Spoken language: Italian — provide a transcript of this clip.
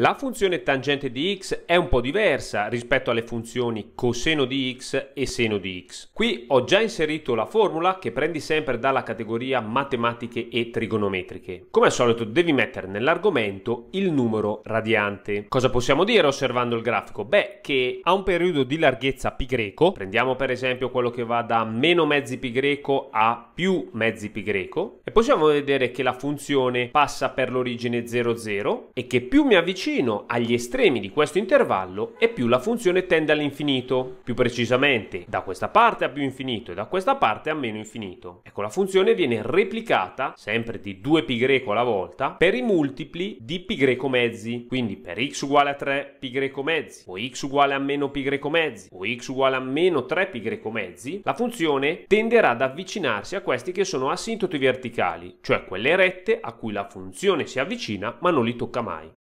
La funzione tangente di x è un po' diversa rispetto alle funzioni coseno di x e seno di x. Qui ho già inserito la formula che prendi sempre dalla categoria matematiche e trigonometriche. Come al solito devi mettere nell'argomento il numero radiante. Cosa possiamo dire osservando il grafico? Beh, che a un periodo di larghezza π greco, prendiamo per esempio quello che va da meno mezzi π greco a più mezzi π greco, e possiamo vedere che la funzione passa per l'origine 0,0 e che più mi avvicino vicino agli estremi di questo intervallo e più la funzione tende all'infinito, più precisamente da questa parte a più infinito e da questa parte a meno infinito. Ecco, la funzione viene replicata, sempre di 2π alla volta, per i multipli di π mezzi, quindi per x uguale a 3π mezzi, o x uguale a meno π mezzi, o x uguale a meno 3π mezzi, la funzione tenderà ad avvicinarsi a questi che sono asintoti verticali, cioè quelle rette a cui la funzione si avvicina ma non li tocca mai.